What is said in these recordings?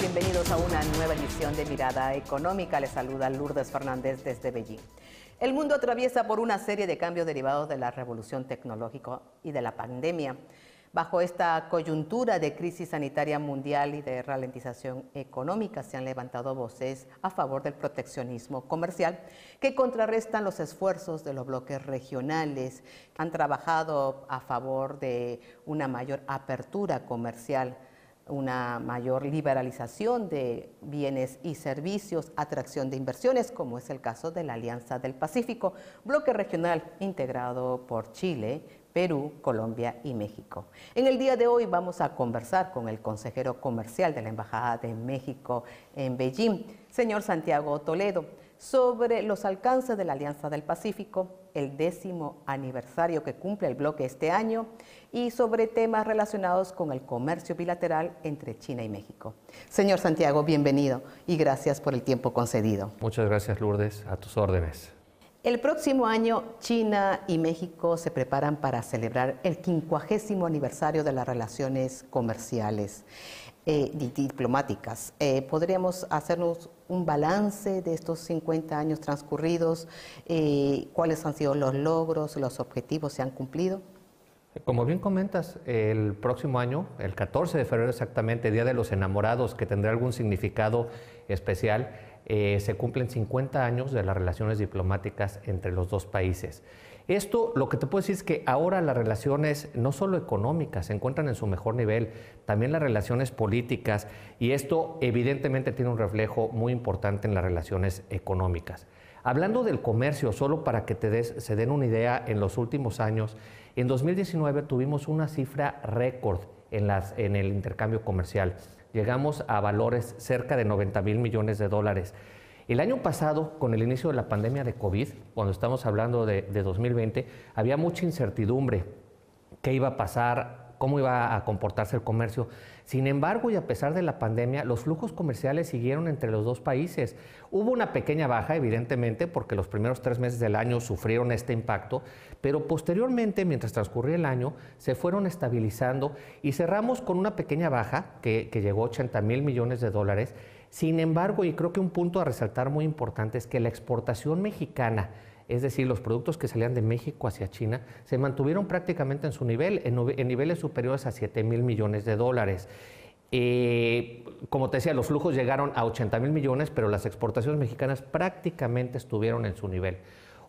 bienvenidos a una nueva edición de Mirada Económica. Les saluda Lourdes Fernández desde Beijing. El mundo atraviesa por una serie de cambios derivados de la revolución tecnológica y de la pandemia. Bajo esta coyuntura de crisis sanitaria mundial y de ralentización económica se han levantado voces a favor del proteccionismo comercial que contrarrestan los esfuerzos de los bloques regionales. Han trabajado a favor de una mayor apertura comercial una mayor liberalización de bienes y servicios, atracción de inversiones, como es el caso de la Alianza del Pacífico, bloque regional integrado por Chile, Perú, Colombia y México. En el día de hoy vamos a conversar con el consejero comercial de la Embajada de México en Beijing, señor Santiago Toledo sobre los alcances de la Alianza del Pacífico, el décimo aniversario que cumple el bloque este año y sobre temas relacionados con el comercio bilateral entre China y México. Señor Santiago, bienvenido y gracias por el tiempo concedido. Muchas gracias, Lourdes, a tus órdenes. El próximo año China y México se preparan para celebrar el quincuagésimo aniversario de las relaciones comerciales y eh, diplomáticas. Eh, ¿Podríamos hacernos un balance de estos 50 años transcurridos, eh, cuáles han sido los logros, los objetivos se han cumplido. Como bien comentas, el próximo año, el 14 de febrero exactamente, Día de los Enamorados, que tendrá algún significado especial, eh, se cumplen 50 años de las relaciones diplomáticas entre los dos países. Esto lo que te puedo decir es que ahora las relaciones no solo económicas se encuentran en su mejor nivel, también las relaciones políticas y esto evidentemente tiene un reflejo muy importante en las relaciones económicas. Hablando del comercio, solo para que te des, se den una idea, en los últimos años, en 2019 tuvimos una cifra récord en, en el intercambio comercial. Llegamos a valores cerca de 90 mil millones de dólares. El año pasado, con el inicio de la pandemia de COVID, cuando estamos hablando de, 2020, había mucha incertidumbre. ¿Qué iba a pasar? ¿Cómo iba a comportarse el comercio? Sin embargo, y a pesar de la pandemia, los flujos comerciales siguieron entre los dos países. Hubo una pequeña baja, evidentemente, porque los primeros tres meses del año sufrieron este impacto, pero posteriormente, mientras transcurría el año, se fueron estabilizando y cerramos con una pequeña baja que, que llegó a 80 mil millones de dólares sin embargo, y creo que un punto a resaltar muy importante es que la exportación mexicana, es decir, los productos que salían de México hacia China, se mantuvieron prácticamente en su nivel, en, niveles superiores a 7 mil millones de dólares. Eh, como te decía, los flujos llegaron a 80 mil millones, pero las exportaciones mexicanas prácticamente estuvieron en su nivel.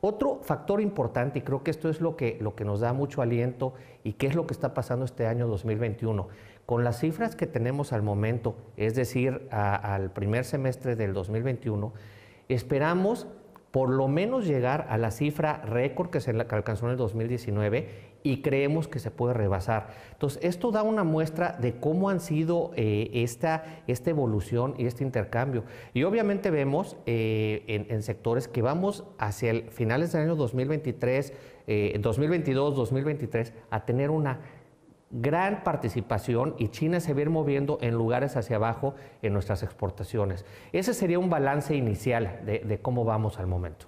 Otro factor importante, y creo que esto es lo que, lo que nos da mucho aliento y qué es lo que está pasando este año 2021, con las cifras que tenemos al momento, es decir, al primer semestre del 2021, esperamos por lo menos llegar a la cifra récord que se alcanzó en el 2019 y creemos que se puede rebasar. Entonces, esto da una muestra de cómo han sido eh, esta, esta, evolución y este intercambio. Y obviamente vemos eh, en, sectores que vamos hacia el finales del año 2023, 2022, 2023, a tener una gran participación y China se va ir moviendo en lugares hacia abajo en nuestras exportaciones. Ese sería un balance inicial de cómo vamos al momento.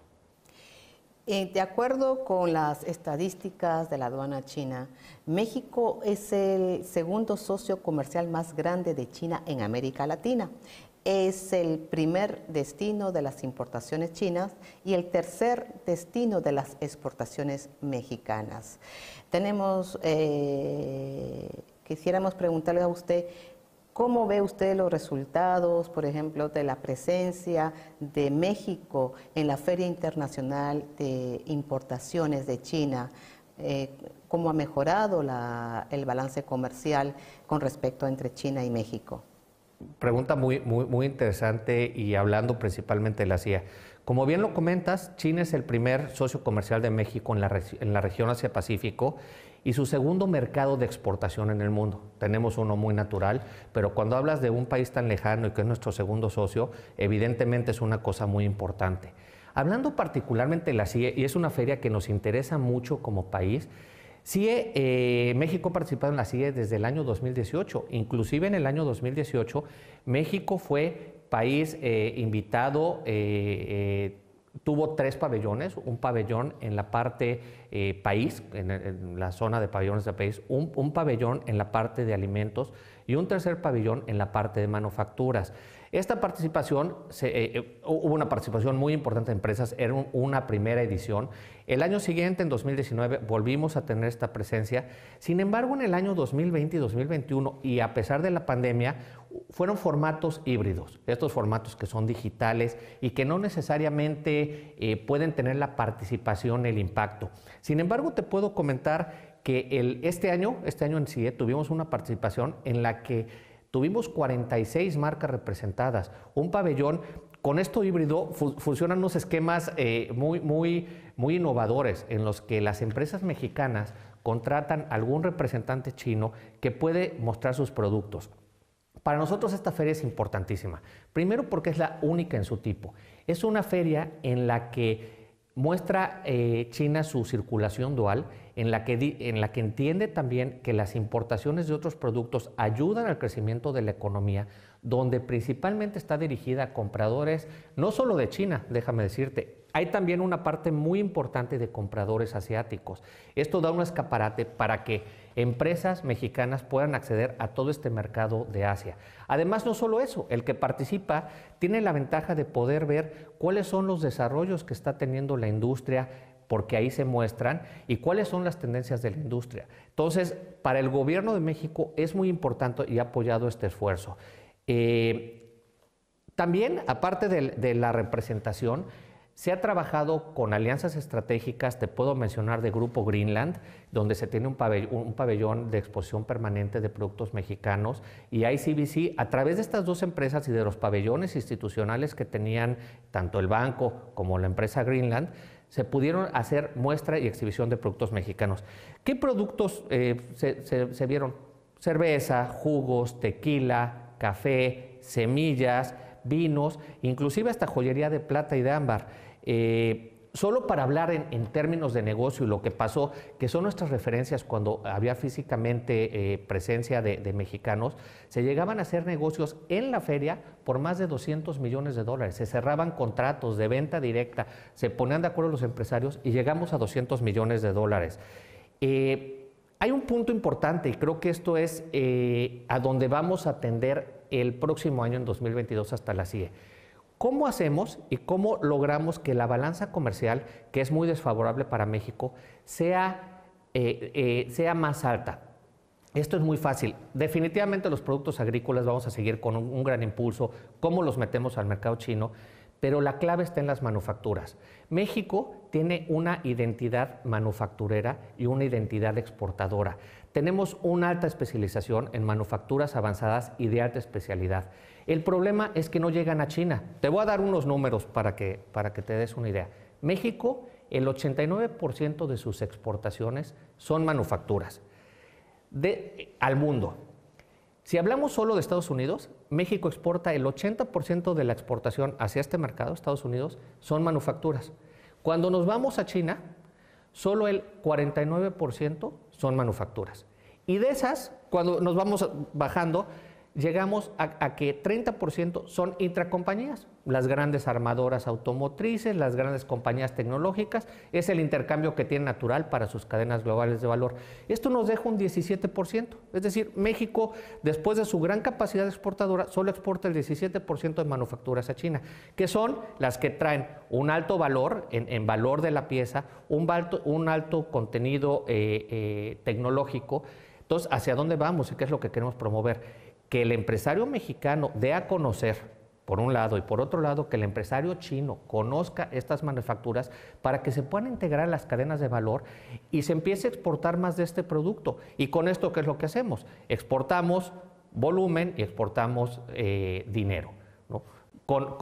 Eh, de acuerdo con las estadísticas de la aduana china, México es el segundo socio comercial más grande de China en América Latina. Es el primer destino de las importaciones chinas y el tercer destino de las exportaciones mexicanas. Tenemos, eh, quisiéramos preguntarle a usted, ¿Cómo ve usted los resultados, por ejemplo, de la presencia de México en la Feria Internacional de Importaciones de China? Eh, ¿Cómo ha mejorado el balance comercial con respecto entre China y México? Pregunta muy, interesante y hablando principalmente de la CIA. Como bien lo comentas, China es el primer socio comercial de México en la región Asia-Pacífico y su segundo mercado de exportación en el mundo. Tenemos uno muy natural, pero cuando hablas de un país tan lejano y que es nuestro segundo socio, evidentemente es una cosa muy importante. Hablando particularmente de la CIE, y es una feria que nos interesa mucho como país, CIE, eh, México ha participado en la CIE desde el año 2018. Inclusive en el año 2018, México fue país eh, invitado eh, tuvo tres pabellones, un pabellón en la parte eh, país, en, la zona de pabellones de país, un pabellón en la parte de alimentos y un tercer pabellón en la parte de manufacturas. Esta participación, eh, eh, hubo una participación muy importante de empresas, era una primera edición. El año siguiente, en 2019, volvimos a tener esta presencia. Sin embargo, en el año 2020 y 2021, y a pesar de la pandemia, fueron formatos híbridos, estos formatos que son digitales y que no necesariamente eh, pueden tener la participación, el impacto. Sin embargo, te puedo comentar que este año, este año en sí, tuvimos una participación en la que Tuvimos 46 marcas representadas, un pabellón. Con esto híbrido funcionan unos esquemas eh, muy, innovadores en los que las empresas mexicanas contratan algún representante chino que puede mostrar sus productos. Para nosotros esta feria es importantísima. Primero porque es la única en su tipo. Es una feria en la que muestra eh, China su circulación dual en la, que, en la que entiende también que las importaciones de otros productos ayudan al crecimiento de la economía, donde principalmente está dirigida a compradores no solo de China, déjame decirte, hay también una parte muy importante de compradores asiáticos. Esto da un escaparate para que empresas mexicanas puedan acceder a todo este mercado de Asia. Además, no solo eso, el que participa tiene la ventaja de poder ver cuáles son los desarrollos que está teniendo la industria, porque ahí se muestran y cuáles son las tendencias de la industria. Entonces, para el gobierno de México es muy importante y ha apoyado este esfuerzo. Eh, también, aparte de la representación, se ha trabajado con alianzas estratégicas, te puedo mencionar de Grupo Greenland, donde se tiene un pabellón, de exposición permanente de productos mexicanos, y ICBC, a través de estas dos empresas y de los pabellones institucionales que tenían tanto el banco como la empresa Greenland, se pudieron hacer muestra y exhibición de productos mexicanos. ¿Qué productos eh, se vieron? Cerveza, jugos, tequila, café, semillas, vinos, inclusive hasta joyería de plata y de ámbar. Eh, solo para hablar en, términos de negocio y lo que pasó, que son nuestras referencias cuando había físicamente eh, presencia de, mexicanos, se llegaban a hacer negocios en la feria por más de 200 millones de dólares. Se cerraban contratos de venta directa, se ponían de acuerdo los empresarios y llegamos a 200 millones de dólares. Eh, hay un punto importante y creo que esto es a donde vamos a atender el próximo año, en 2022, hasta la CIE. ¿Cómo hacemos y cómo logramos que la balanza comercial, que es muy desfavorable para México, sea, eh, eh, más alta? Esto es muy fácil. Definitivamente los productos agrícolas vamos a seguir con un gran impulso, cómo los metemos al mercado chino, pero la clave está en las manufacturas. México tiene una identidad manufacturera y una identidad exportadora. Tenemos una alta especialización en manufacturas avanzadas y de alta especialidad. El problema es que no llegan a China. Te voy a dar unos números para que, para que te des una idea. México, el 89% de sus exportaciones son manufacturas de, al mundo. Si hablamos solo de Estados Unidos, México exporta el 80% de la exportación hacia este mercado, Estados Unidos, son manufacturas. Cuando nos vamos a China, solo el 49% son manufacturas. Y de esas, cuando nos vamos bajando, llegamos a, que 30% son intracompañías, las grandes armadoras automotrices, las grandes compañías tecnológicas, es el intercambio que tiene natural para sus cadenas globales de valor. Esto nos deja un 17%, es decir, México, después de su gran capacidad exportadora, solo exporta el 17% de manufacturas a China, que son las que traen un alto valor en, valor de la pieza, un alto, contenido eh, eh, tecnológico. Entonces, ¿hacia dónde vamos y qué es lo que queremos promover? que el empresario mexicano dé a conocer, por un lado, y por otro lado, que el empresario chino conozca estas manufacturas para que se puedan integrar las cadenas de valor y se empiece a exportar más de este producto. Y con esto, ¿qué es lo que hacemos? Exportamos volumen y exportamos eh, dinero con,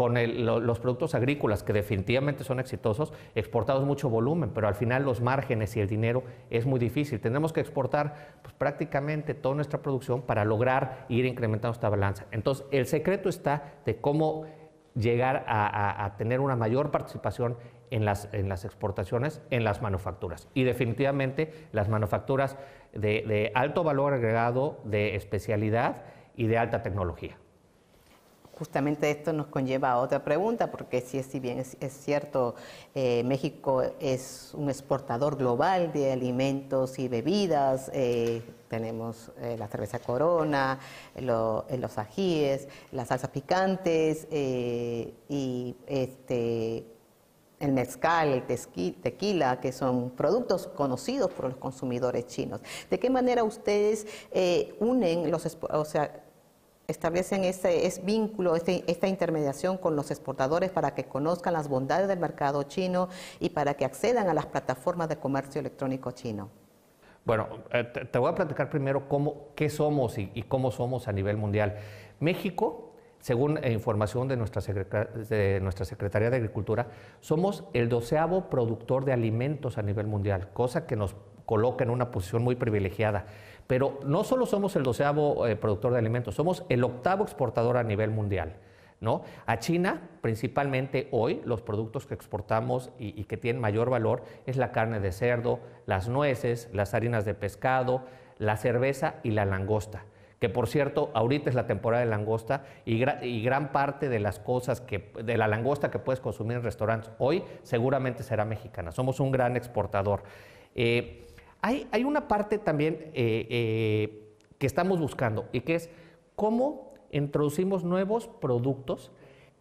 los productos agrícolas, que definitivamente son exitosos, exportados mucho volumen, pero al final los márgenes y el dinero es muy difícil. Tenemos que exportar pues, prácticamente toda nuestra producción para lograr ir incrementando esta balanza. Entonces, el secreto está de cómo llegar a, tener una mayor participación en las, exportaciones, en las manufacturas. Y definitivamente las manufacturas de alto valor agregado, de especialidad y de alta tecnología justamente esto nos conlleva a otra pregunta, porque si, si bien es, cierto, eh, México es un exportador global de alimentos y bebidas, eh, tenemos eh, la cerveza Corona, los ajíes, las salsas picantes y este el mezcal, el tequila, que son productos conocidos por los consumidores chinos. ¿De qué manera ustedes unen los, o sea, establecen ese, vínculo, este, esta intermediación con los exportadores para que conozcan las bondades del mercado chino y para que accedan a las plataformas de comercio electrónico chino. Bueno, eh, te voy a platicar primero qué somos y, cómo somos a nivel mundial. México según información de nuestra, de nuestra, Secretaría de Agricultura, somos el doceavo productor de alimentos a nivel mundial, cosa que nos coloca en una posición muy privilegiada. Pero no solo somos el doceavo eh, productor de alimentos, somos el octavo exportador a nivel mundial. ¿No? A China, principalmente hoy, los productos que exportamos y, que tienen mayor valor es la carne de cerdo, las nueces, las harinas de pescado, la cerveza y la langosta. Que por cierto, ahorita es la temporada de langosta y, gran parte de las cosas que, de la langosta que puedes consumir en restaurantes hoy seguramente será mexicana. Somos un gran exportador. Eh, hay, una parte también eh, eh, que estamos buscando y que es cómo introducimos nuevos productos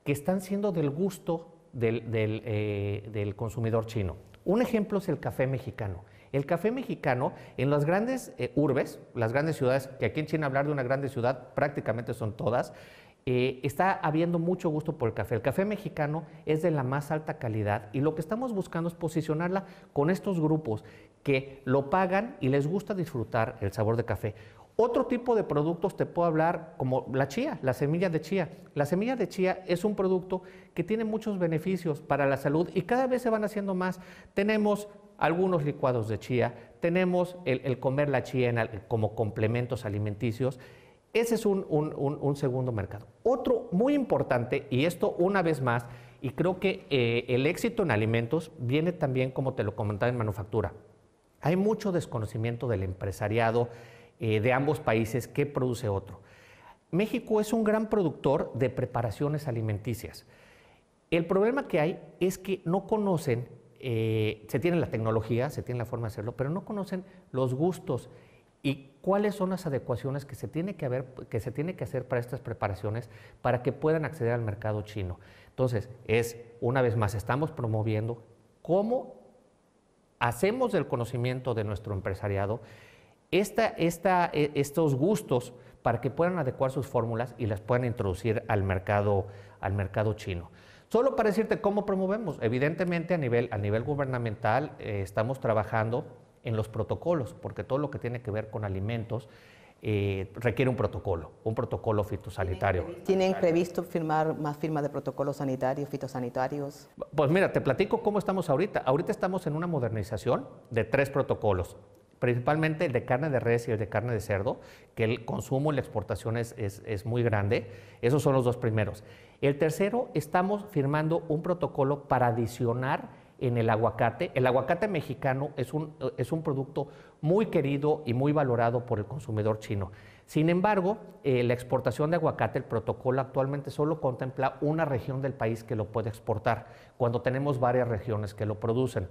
que están siendo del gusto del, eh, consumidor chino. Un ejemplo es el café mexicano. El café mexicano en las grandes urbes, las grandes ciudades, que aquí en China hablar de una grande ciudad prácticamente son todas, está habiendo mucho gusto por el café. El café mexicano es de la más alta calidad y lo que estamos buscando es posicionarla con estos grupos que lo pagan y les gusta disfrutar el sabor de café. Otro tipo de productos te puedo hablar como la chía, la semilla de chía. La semilla de chía es un producto que tiene muchos beneficios para la salud y cada vez se van haciendo más. Tenemos algunos licuados de chía, tenemos el, comer la chía como complementos alimenticios. Ese es un, segundo mercado. Otro muy importante, y esto una vez más, y creo que eh, el éxito en alimentos viene también, como te lo comentaba, en manufactura. Hay mucho desconocimiento del empresariado eh, de ambos países que produce otro. México es un gran productor de preparaciones alimenticias. El problema que hay es que no conocen, eh, se tiene la tecnología, se tiene la forma de hacerlo, pero no conocen los gustos y cuáles son las adecuaciones que se tiene que, haber, que, se tiene que hacer para estas preparaciones para que puedan acceder al mercado chino. Entonces, es, una vez más, estamos promoviendo cómo hacemos del conocimiento de nuestro empresariado e, estos gustos para que puedan adecuar sus fórmulas y las puedan introducir al mercado, al mercado chino. Solo para decirte cómo promovemos, evidentemente a nivel, nivel gubernamental eh, estamos trabajando en los protocolos, porque todo lo que tiene que ver con alimentos eh, requiere un protocolo, un protocolo fitosanitario. ¿Tienen previsto firmar más firmas de protocolos sanitarios, fitosanitarios? Pues mira, te platico cómo estamos ahorita. Ahorita estamos en una modernización de tres protocolos principalmente el de carne de res y el de carne de cerdo, que el consumo y la exportación es, es, muy grande. Esos son los dos primeros. El tercero, estamos firmando un protocolo para adicionar en el aguacate. El aguacate mexicano es un, es un producto muy querido y muy valorado por el consumidor chino. Sin embargo, eh, la exportación de aguacate, el protocolo actualmente solo contempla una región del país que lo puede exportar, cuando tenemos varias regiones que lo producen.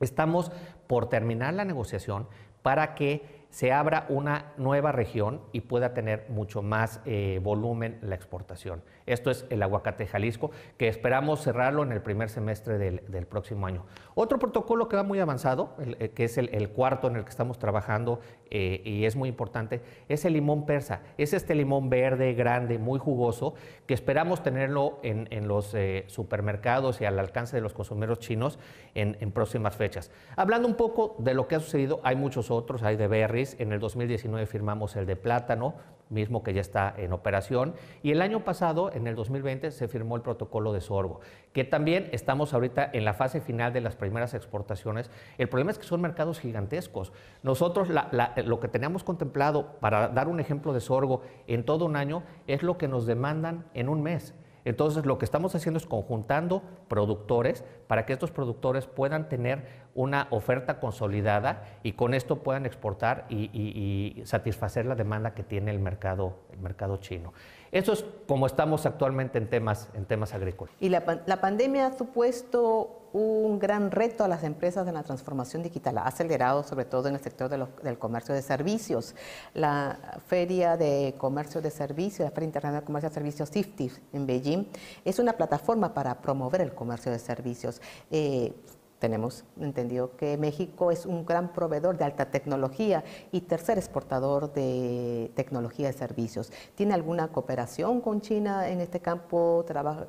Estamos por terminar la negociación para que se abra una nueva región y pueda tener mucho más eh, volumen la exportación. Esto es el aguacate Jalisco, que esperamos cerrarlo en el primer semestre del, próximo año. Otro protocolo que va muy avanzado, eh, que es el, cuarto en el que estamos trabajando eh, y es muy importante, es el limón persa. Es este limón verde, grande, muy jugoso, que esperamos tenerlo en, los supermercados y al alcance de los consumidores chinos en, en próximas fechas. Hablando un poco de lo que ha sucedido, hay muchos otros, hay de berries, en el 2019 firmamos el de plátano, mismo que ya está en operación, y el año pasado, en el 2020, se firmó el protocolo de sorgo, que también estamos ahorita en la fase final de las primeras exportaciones. El problema es que son mercados gigantescos. Nosotros lo que teníamos contemplado, para dar un ejemplo de sorgo, en todo un año, es lo que nos demandan en un mes. Entonces, lo que estamos haciendo es conjuntando productores para que estos productores puedan tener una oferta consolidada y con esto puedan exportar y, satisfacer la demanda que tiene el mercado, el mercado chino. Eso es como estamos actualmente en temas, en temas agrícolas. Y la, pandemia ha supuesto un gran reto a las empresas en la transformación digital, ha acelerado sobre todo en el sector del comercio de servicios. La Feria de Comercio de Servicios, la Feria Internacional de Comercio de Servicios SIFTIF, en Beijing, es una plataforma para promover el comercio de servicios. Eh, tenemos entendido que México es un gran proveedor de alta tecnología y tercer exportador de tecnología de servicios. ¿Tiene alguna cooperación con China en este campo,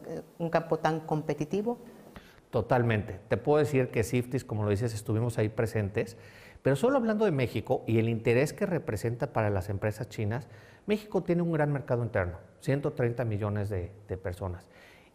eh, un campo tan competitivo? Totalmente. Te puedo decir que Siftis, como lo dices, estuvimos ahí presentes, pero solo hablando de México y el interés que representa para las empresas chinas, México tiene un gran mercado interno, 130 millones de personas.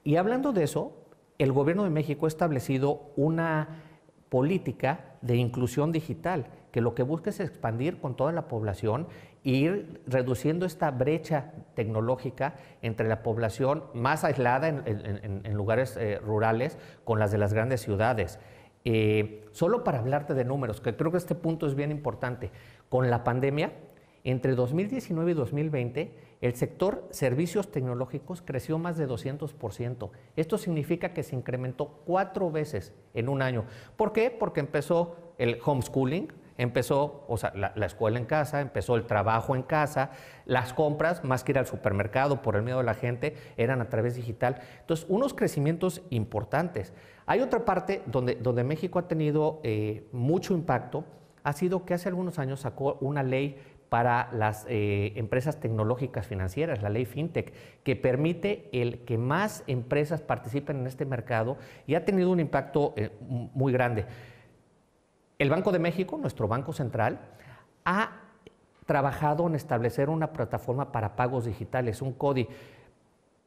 Y hablando de eso, el gobierno de México ha establecido una política de inclusión digital, que lo que busca es expandir con toda la población e ir reduciendo esta brecha tecnológica entre la población más aislada en, lugares eh, rurales con las de las grandes ciudades. Eh, solo para hablarte de números, que creo que este punto es bien importante, con la pandemia, entre 2019 y 2020, el sector servicios tecnológicos creció más de 200%. Esto significa que se incrementó cuatro veces en un año. ¿Por qué? Porque empezó el homeschooling, empezó o la, escuela en casa, empezó el trabajo en casa, las compras, más que ir al supermercado por el miedo de la gente, eran a través digital. Entonces, unos crecimientos importantes. Hay otra parte donde, donde México ha tenido eh, mucho impacto, ha sido que hace algunos años sacó una ley para las eh, empresas tecnológicas financieras, la ley FinTech, que permite el que más empresas participen en este mercado y ha tenido un impacto eh, muy grande. El Banco de México, nuestro Banco Central, ha trabajado en establecer una plataforma para pagos digitales, un CODI.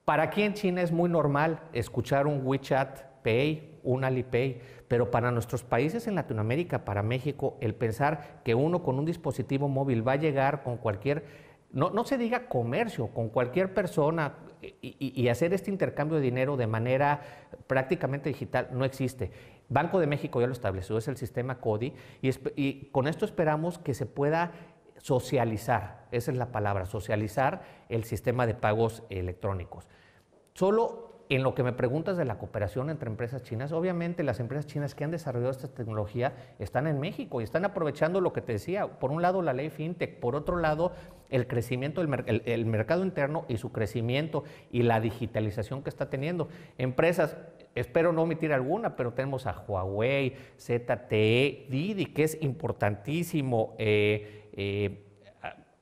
Para aquí en China es muy normal escuchar un WeChat Pay, un Alipay, pero para nuestros países en Latinoamérica, para México, el pensar que uno con un dispositivo móvil va a llegar con cualquier, no, no se diga comercio, con cualquier persona y, hacer este intercambio de dinero de manera prácticamente digital no existe. Banco de México ya lo estableció, es el sistema CODI, y, y, con esto esperamos que se pueda socializar, esa es la palabra, socializar el sistema de pagos electrónicos. Solo en lo que me preguntas de la cooperación entre empresas chinas, obviamente las empresas chinas que han desarrollado esta tecnología están en México y están aprovechando lo que te decía, por un lado la ley fintech, por otro lado el crecimiento del el, mercado interno y su crecimiento y la digitalización que está teniendo. Empresas, espero no omitir alguna, pero tenemos a Huawei, ZTE, Didi, que es importantísimo. Eh, eh,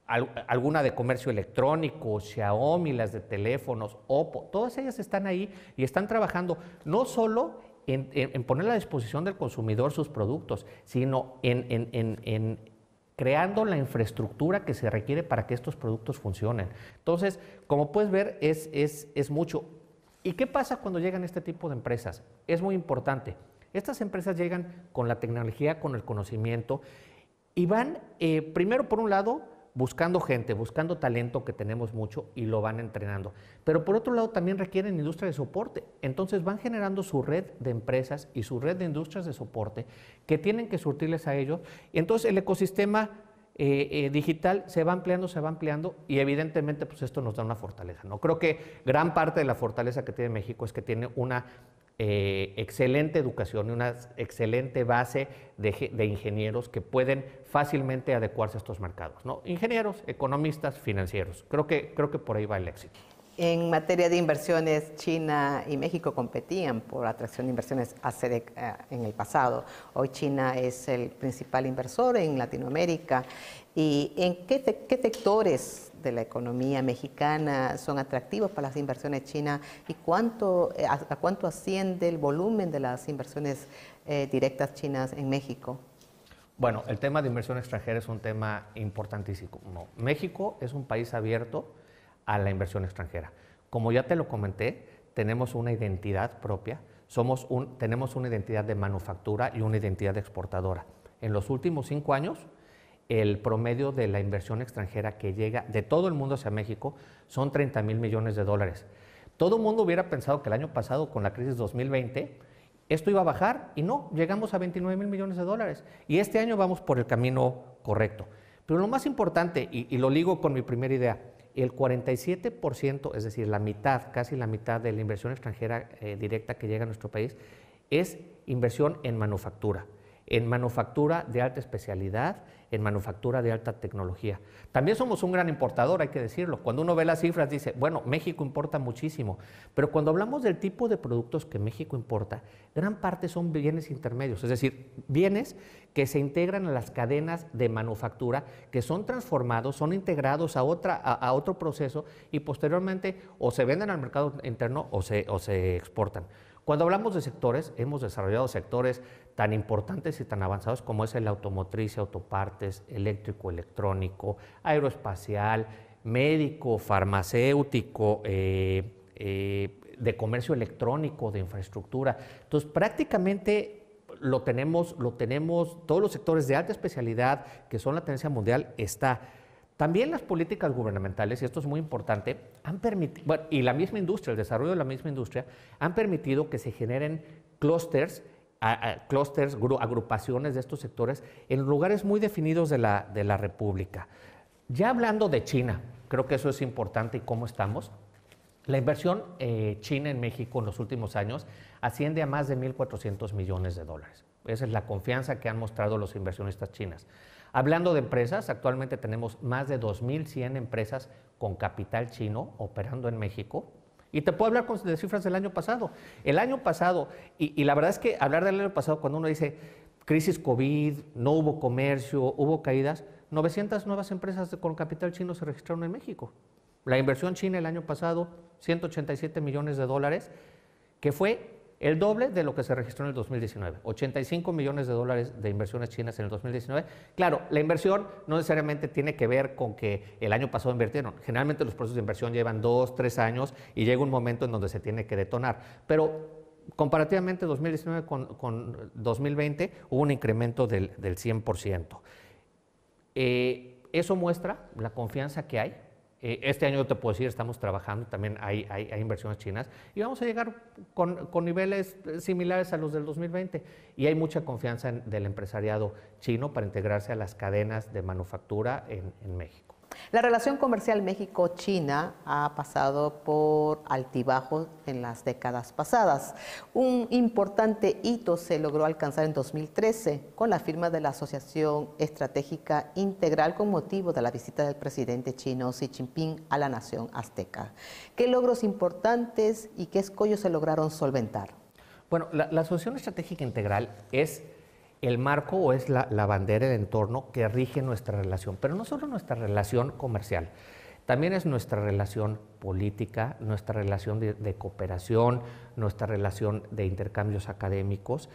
alguna de comercio electrónico, Xiaomi, las de teléfonos, Oppo, todas ellas están ahí y están trabajando no solo en, poner a disposición del consumidor sus productos, sino en, creando la infraestructura que se requiere para que estos productos funcionen. Entonces, como puedes ver, es, mucho. ¿Y qué pasa cuando llegan este tipo de empresas? Es muy importante. Estas empresas llegan con la tecnología, con el conocimiento y van, eh, primero por un lado, buscando gente, buscando talento que tenemos mucho y lo van entrenando. Pero por otro lado también requieren industria de soporte. Entonces van generando su red de empresas y su red de industrias de soporte que tienen que surtirles a ellos. Y entonces el ecosistema eh, eh, digital se va ampliando, se va ampliando y evidentemente pues esto nos da una fortaleza. ¿no? Creo que gran parte de la fortaleza que tiene México es que tiene una eh, excelente educación y una excelente base de, ingenieros que pueden fácilmente adecuarse a estos mercados. Ingenieros, economistas, financieros. Creo que, creo que por ahí va el éxito. En materia de inversiones, China y México competían por atracción de inversiones hace eh, en el pasado. Hoy China es el principal inversor en Latinoamérica. ¿Y en qué, sectores de la economía mexicana son atractivos para las inversiones chinas y eh, a, cuánto asciende el volumen de las inversiones eh, directas chinas en México? Bueno, el tema de inversión extranjera es un tema importantísimo. México es un país abierto a la inversión extranjera. Como ya te lo comenté, tenemos una identidad propia, somos un, tenemos una identidad de manufactura y una identidad exportadora. En los últimos cinco años, el promedio de la inversión extranjera que llega de todo el mundo hacia México son 30 mil millones de dólares. Todo el mundo hubiera pensado que el año pasado, con la crisis 2020, esto iba a bajar y no, llegamos a 29 mil millones de dólares. Y este año vamos por el camino correcto. Pero lo más importante, y, y lo ligo con mi primera idea, el 47%, es decir, la mitad, casi la mitad de la inversión extranjera eh, directa que llega a nuestro país, es inversión en manufactura en manufactura de alta especialidad, en manufactura de alta tecnología. También somos un gran importador, hay que decirlo. Cuando uno ve las cifras dice, bueno, México importa muchísimo, pero cuando hablamos del tipo de productos que México importa, gran parte son bienes intermedios, es decir, bienes que se integran a las cadenas de manufactura, que son transformados, son integrados a, otra, a, otro proceso y posteriormente o se venden al mercado interno o se exportan. Cuando hablamos de sectores, hemos desarrollado sectores tan importantes y tan avanzados como es el automotriz, autopartes, eléctrico, electrónico, aeroespacial, médico, farmacéutico, eh, eh, de comercio electrónico, de infraestructura. Entonces, prácticamente lo tenemos, lo tenemos, todos los sectores de alta especialidad que son la tendencia mundial está. También las políticas gubernamentales, y esto es muy importante, y la misma industria, el desarrollo de la misma industria, han permitido que se generen clústeres, agrupaciones de estos sectores en lugares muy definidos de la, República. Ya hablando de China, creo que eso es importante y cómo estamos. La inversión eh, china en México en los últimos años asciende a más de 1.400 millones de dólares. Esa es la confianza que han mostrado los inversionistas chinas. Hablando de empresas, actualmente tenemos más de 2.100 empresas con capital chino operando en México. Y te puedo hablar de cifras del año pasado. El año pasado, y, la verdad es que hablar del año pasado, cuando uno dice crisis COVID, no hubo comercio, hubo caídas, 900 nuevas empresas con capital chino se registraron en México. La inversión china el año pasado, 187 millones de dólares, que fue el doble de lo que se registró en el 2019, 85 millones de dólares de inversiones chinas en el 2019. Claro, la inversión no necesariamente tiene que ver con que el año pasado invirtieron. Generalmente los procesos de inversión llevan dos, tres años y llega un momento en donde se tiene que detonar. Pero comparativamente 2019 con, 2020 hubo un incremento del, 100%. Eh, eso muestra la confianza que hay eh, este año te puedo decir, estamos trabajando, también hay, inversiones chinas y vamos a llegar con, niveles eh, similares a los del 2020. Y hay mucha confianza del empresariado chino para integrarse a las cadenas de manufactura en México. La relación comercial México-China ha pasado por altibajos en las décadas pasadas. Un importante hito se logró alcanzar en 2013 con la firma de la Asociación Estratégica Integral con motivo de la visita del presidente chino Xi Jinping a la nación azteca. ¿Qué logros importantes y qué escollos se lograron solventar? Bueno, la, la Asociación Estratégica Integral es el marco o es la, bandera de entorno que rige nuestra relación, pero no solo nuestra relación comercial, también es nuestra relación política, nuestra relación de, cooperación, nuestra relación de intercambios académicos.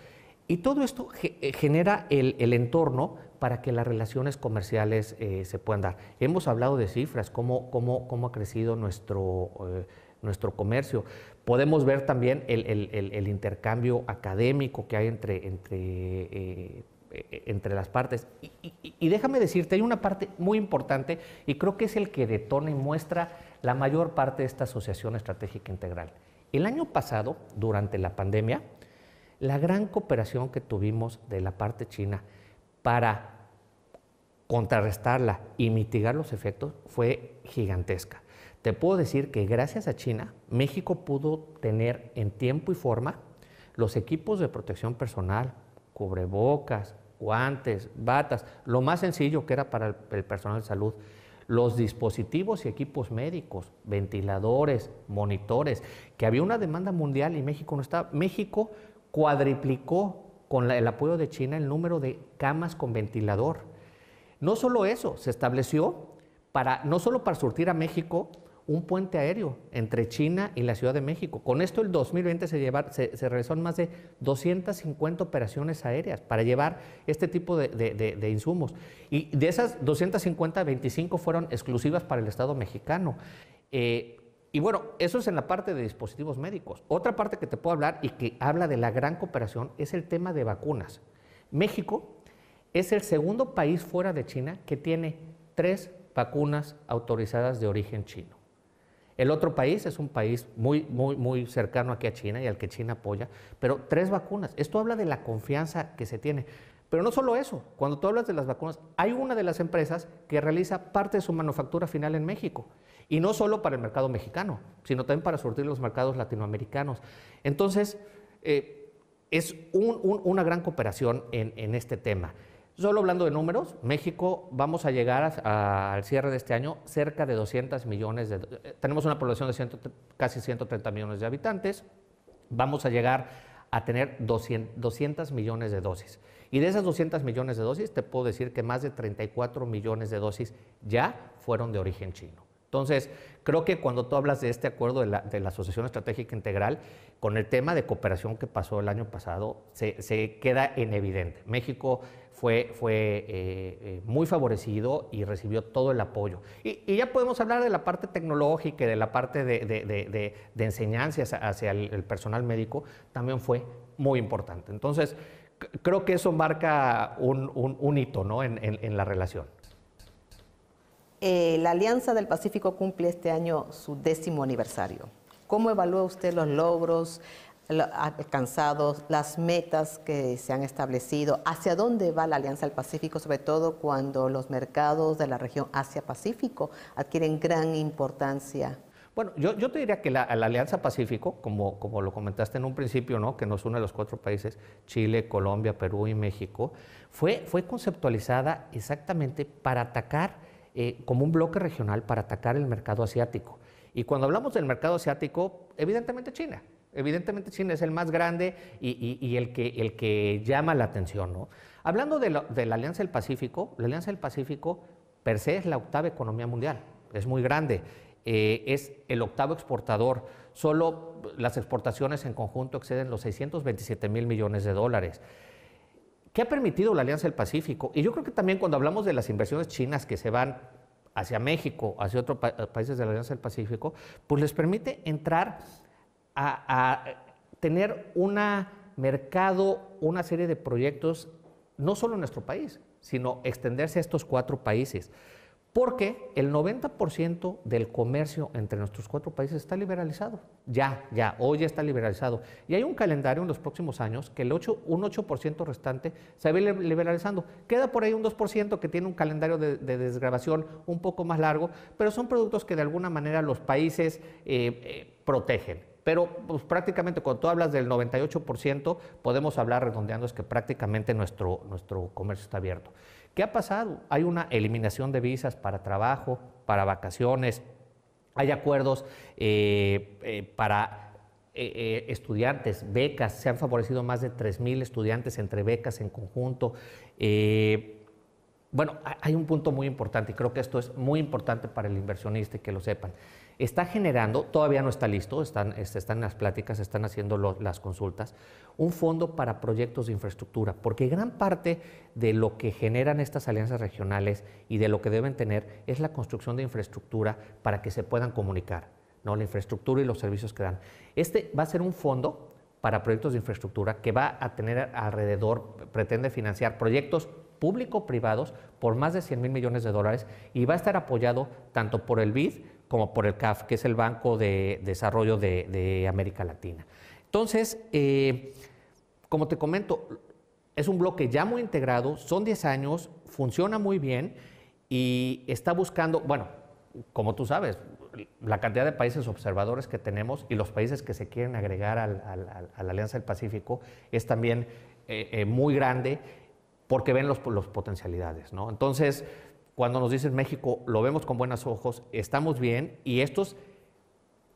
Y todo esto eh, genera el, entorno para que las relaciones comerciales eh, se puedan dar. Hemos hablado de cifras, cómo, cómo, ha crecido nuestro, eh, nuestro comercio, Podemos ver también el, intercambio académico que hay entre, entre, eh, e, entre las partes. Y, y, déjame decirte, hay una parte muy importante y creo que es el que detona y muestra la mayor parte de esta asociación estratégica integral. El año pasado, durante la pandemia, la gran cooperación que tuvimos de la parte china para contrarrestarla y mitigar los efectos fue gigantesca te puedo decir que gracias a China, México pudo tener en tiempo y forma los equipos de protección personal, cubrebocas, guantes, batas, lo más sencillo que era para el personal de salud, los dispositivos y equipos médicos, ventiladores, monitores, que había una demanda mundial y México no estaba. México cuadriplicó con el apoyo de China el número de camas con ventilador. No solo eso, se estableció para, no solo para surtir a México un puente aéreo entre China y la Ciudad de México. Con esto el 2020 se, realizaron más de 250 operaciones aéreas para llevar este tipo de, insumos. Y de esas 250, 25 fueron exclusivas para el Estado mexicano. Eh, y bueno, eso es en la parte de dispositivos médicos. Otra parte que te puedo hablar y que habla de la gran cooperación es el tema de vacunas. México es el segundo país fuera de China que tiene tres vacunas autorizadas de origen chino. El otro país es un país muy, muy, muy cercano aquí a China y al que China apoya, pero tres vacunas. Esto habla de la confianza que se tiene. Pero no solo eso, cuando tú hablas de las vacunas, hay una de las empresas que realiza parte de su manufactura final en México. Y no solo para el mercado mexicano, sino también para surtir los mercados latinoamericanos. Entonces, eh, es una gran cooperación en este tema. Solo hablando de números, México vamos a llegar al cierre de este año cerca de 200 millones de... Eh, tenemos una población de casi 130 millones de habitantes, vamos a llegar a tener 200, 200 millones de dosis. Y de esas 200 millones de dosis, te puedo decir que más de 34 millones de dosis ya fueron de origen chino. Entonces, creo que cuando tú hablas de este acuerdo de la, Asociación Estratégica Integral, con el tema de cooperación que pasó el año pasado, se, se queda en evidente. México fue, eh, eh, muy favorecido y recibió todo el apoyo. Y, ya podemos hablar de la parte tecnológica y de la parte de, de, enseñanza hacia el, personal médico, también fue muy importante. Entonces, creo que eso marca un, hito en, la relación. Eh, la Alianza del Pacífico cumple este año su décimo aniversario. ¿Cómo evalúa usted los logros, alcanzados las metas que se han establecido, hacia dónde va la Alianza del Pacífico, sobre todo cuando los mercados de la región Asia-Pacífico adquieren gran importancia. Bueno, yo, yo te diría que la, Alianza Pacífico, como, como lo comentaste en un principio, ¿no? que nos une a los cuatro países, Chile, Colombia, Perú y México, fue, fue conceptualizada exactamente para atacar, eh, como un bloque regional, para atacar el mercado asiático. Y cuando hablamos del mercado asiático, evidentemente China. Evidentemente China es el más grande y, el, que, llama la atención. ¿no? Hablando de, la Alianza del Pacífico, la Alianza del Pacífico per se es la octava economía mundial, es muy grande. Eh, es el octavo exportador. Solo las exportaciones en conjunto exceden los 627 mil millones de dólares. ¿Qué ha permitido la Alianza del Pacífico? Y yo creo que también cuando hablamos de las inversiones chinas que se van hacia México, hacia otros eh, países de la Alianza del Pacífico, pues les permite entrar a, tener un mercado, una serie de proyectos, no solo en nuestro país, sino extenderse a estos cuatro países. Porque el 90% del comercio entre nuestros cuatro países está liberalizado. Ya, ya, hoy ya está liberalizado. Y hay un calendario en los próximos años que el 8, un 8% restante se va liberalizando. Queda por ahí un 2% que tiene un calendario de, de, desgrabación un poco más largo, pero son productos que de alguna manera los países eh, eh, protegen pero pues, prácticamente cuando tú hablas del 98%, podemos hablar redondeando, es que prácticamente nuestro, comercio está abierto. ¿Qué ha pasado? Hay una eliminación de visas para trabajo, para vacaciones, hay acuerdos eh, eh, para eh, estudiantes, becas, se han favorecido más de 3.000 estudiantes entre becas en conjunto. bueno, hay un punto muy importante y creo que esto es muy importante para el inversionista y que lo sepan está generando, todavía no está listo, están, en las pláticas, están haciendo las consultas, un fondo para proyectos de infraestructura, porque gran parte de lo que generan estas alianzas regionales y de lo que deben tener es la construcción de infraestructura para que se puedan comunicar, ¿no? la infraestructura y los servicios que dan. Este va a ser un fondo para proyectos de infraestructura que va a tener alrededor, pretende financiar proyectos público-privados por más de 100 mil millones de dólares y va a estar apoyado tanto por el BID como por el CAF, que es el Banco de Desarrollo de, América Latina. Entonces, eh, como te comento, es un bloque ya muy integrado, son 10 años, funciona muy bien y está buscando, bueno, como tú sabes, la cantidad de países observadores que tenemos y los países que se quieren agregar a la Alianza del Pacífico es también eh, eh, muy grande porque ven las los potencialidades. ¿no? Entonces, cuando nos dicen México, lo vemos con buenos ojos, estamos bien y estos,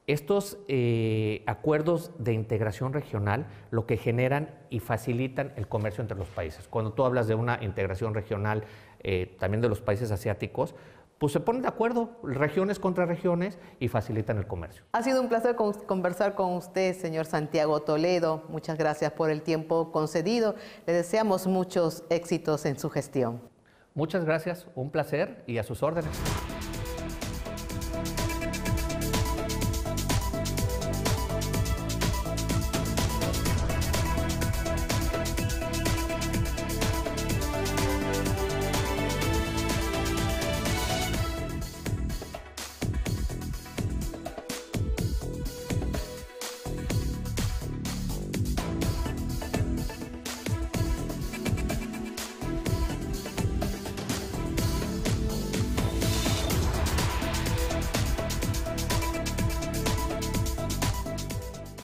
estos eh, acuerdos de integración regional lo que generan y facilitan el comercio entre los países. Cuando tú hablas de una integración regional eh, también de los países asiáticos, pues se ponen de acuerdo regiones contra regiones y facilitan el comercio. Ha sido un placer conversar con usted, señor Santiago Toledo. Muchas gracias por el tiempo concedido. Le deseamos muchos éxitos en su gestión. Muchas gracias, un placer y a sus órdenes.